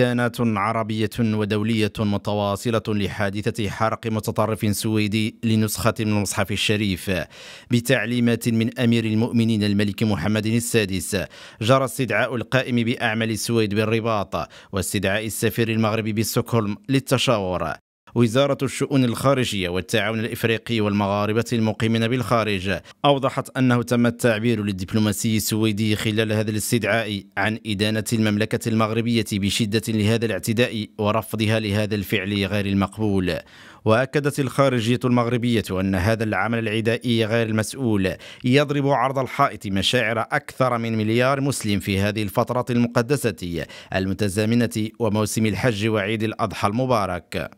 إدانات عربية ودولية متواصلة لحادثة حرق متطرف سويدي لنسخة من المصحف الشريف بتعليمات من أمير المؤمنين الملك محمد السادس جرى استدعاء القائم بأعمال السويد بالرباط واستدعاء السفير المغربي بستوكهولم للتشاور وزارة الشؤون الخارجية والتعاون الإفريقي والمغاربة المقيمين بالخارج أوضحت أنه تم التعبير للدبلوماسي السويدي خلال هذا الاستدعاء عن إدانة المملكة المغربية بشدة لهذا الاعتداء ورفضها لهذا الفعل غير المقبول وأكدت الخارجية المغربية أن هذا العمل العدائي غير المسؤول يضرب عرض الحائط مشاعر أكثر من مليار مسلم في هذه الفترة المقدسة المتزامنة وموسم الحج وعيد الأضحى المبارك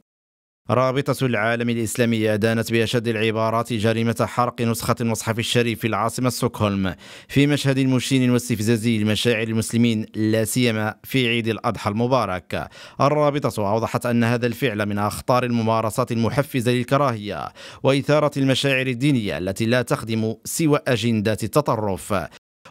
رابطة العالم الإسلامي أدانت بأشد العبارات جريمة حرق نسخة المصحف الشريف في العاصمة ستوكهولم في مشهد مشين واستفزازي لمشاعر المسلمين لا سيما في عيد الأضحى المبارك. الرابطة أوضحت أن هذا الفعل من أخطار الممارسات المحفزة للكراهية وإثارة المشاعر الدينية التي لا تخدم سوى أجندات التطرف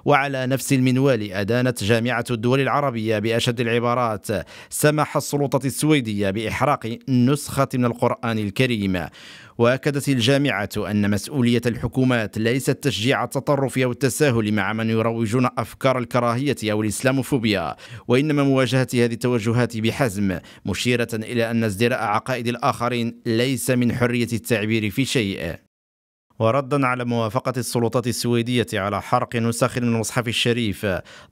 وعلى نفس المنوال أدانت جامعة الدول العربية بأشد العبارات سمح السلطة السويدية بإحراق نسخة من القرآن الكريم وأكدت الجامعة أن مسؤولية الحكومات ليست تشجيع التطرف أو التساهل مع من يروجون أفكار الكراهية أو الإسلاموفوبيا وإنما مواجهة هذه التوجهات بحزم مشيرة إلى أن ازدراء عقائد الآخرين ليس من حرية التعبير في شيء وردا على موافقة السلطات السويدية على حرق نسخ من المصحف الشريف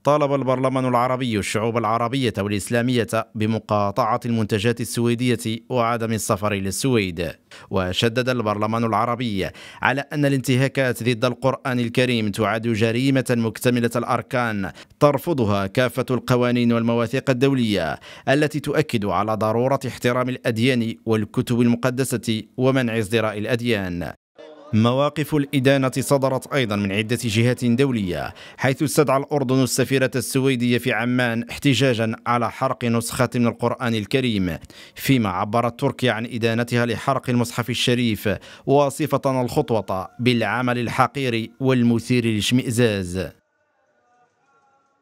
طالب البرلمان العربي الشعوب العربية والإسلامية بمقاطعة المنتجات السويدية وعدم السفر إلى السويد وشدد البرلمان العربي على أن الانتهاكات ضد القرآن الكريم تعد جريمة مكتملة الأركان ترفضها كافة القوانين والمواثيق الدولية التي تؤكد على ضرورة احترام الأديان والكتب المقدسة ومنع ازدراء الأديان مواقف الإدانة صدرت أيضا من عدة جهات دولية حيث استدعى الأردن السفيرة السويدية في عمان احتجاجا على حرق نسخة من القرآن الكريم فيما عبرت تركيا عن إدانتها لحرق المصحف الشريف واصفة الخطوة بالعمل الحقير والمثير للاشمئزاز